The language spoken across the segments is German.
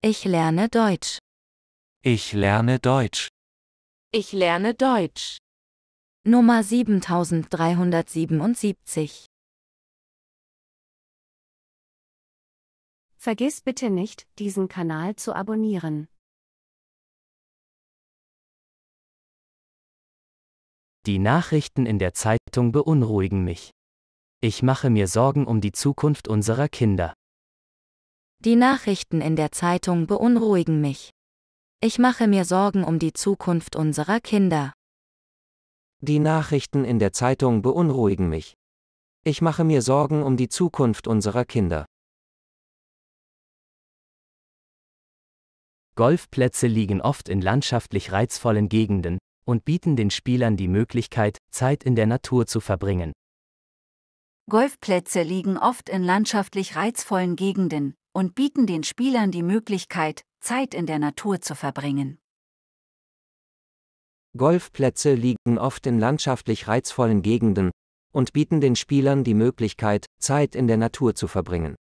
Ich lerne Deutsch. Ich lerne Deutsch. Ich lerne Deutsch. Nummer 7377. Vergiss bitte nicht, diesen Kanal zu abonnieren. Die Nachrichten in der Zeitung beunruhigen mich. Ich mache mir Sorgen um die Zukunft unserer Kinder. Die Nachrichten in der Zeitung beunruhigen mich. Ich mache mir Sorgen um die Zukunft unserer Kinder. Die Nachrichten in der Zeitung beunruhigen mich. Ich mache mir Sorgen um die Zukunft unserer Kinder. Golfplätze liegen oft in landschaftlich reizvollen Gegenden und bieten den Spielern die Möglichkeit, Zeit in der Natur zu verbringen. Golfplätze liegen oft in landschaftlich reizvollen Gegenden und bieten den Spielern die Möglichkeit, Zeit in der Natur zu verbringen. Golfplätze liegen oft in landschaftlich reizvollen Gegenden und bieten den Spielern die Möglichkeit, Zeit in der Natur zu verbringen.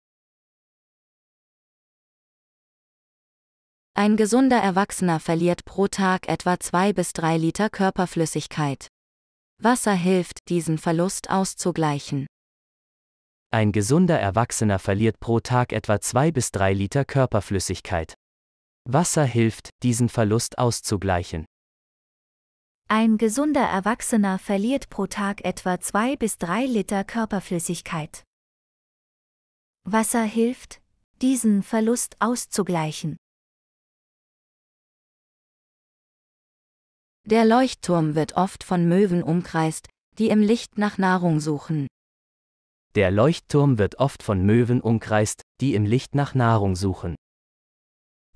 Ein gesunder Erwachsener verliert pro Tag etwa zwei bis drei Liter Körperflüssigkeit. Wasser hilft, diesen Verlust auszugleichen. Ein gesunder Erwachsener verliert pro Tag etwa 2 bis 3 Liter Körperflüssigkeit. Wasser hilft, diesen Verlust auszugleichen. Ein gesunder Erwachsener verliert pro Tag etwa 2 bis 3 Liter Körperflüssigkeit. Wasser hilft, diesen Verlust auszugleichen. Der Leuchtturm wird oft von Möwen umkreist, die im Licht nach Nahrung suchen. Der Leuchtturm wird oft von Möwen umkreist, die im Licht nach Nahrung suchen.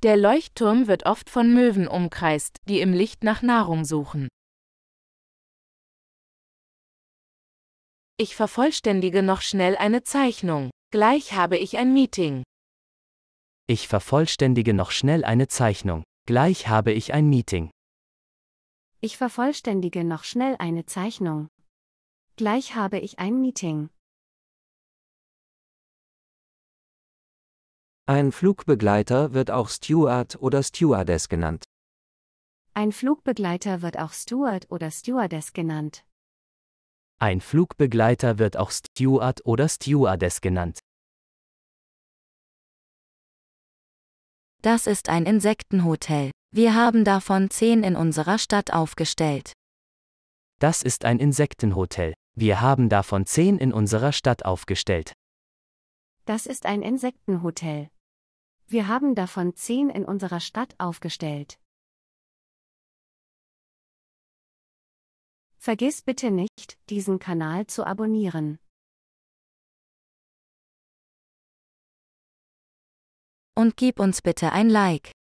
Der Leuchtturm wird oft von Möwen umkreist, die im Licht nach Nahrung suchen. Ich vervollständige noch schnell eine Zeichnung. Gleich habe ich ein Meeting. Ich vervollständige noch schnell eine Zeichnung. Gleich habe ich ein Meeting. Ich vervollständige noch schnell eine Zeichnung. Gleich habe ich ein Meeting. Ein Flugbegleiter wird auch Steward oder Stewardess genannt. Ein Flugbegleiter wird auch Steward oder Stewardess genannt. Ein Flugbegleiter wird auch Steward oder Stewardess genannt. Das ist ein Insektenhotel. Wir haben davon zehn in unserer Stadt aufgestellt. Das ist ein Insektenhotel. Wir haben davon zehn in unserer Stadt aufgestellt. Das ist ein Insektenhotel. Wir haben davon zehn in unserer Stadt aufgestellt. Vergiss bitte nicht, diesen Kanal zu abonnieren. Und gib uns bitte ein Like.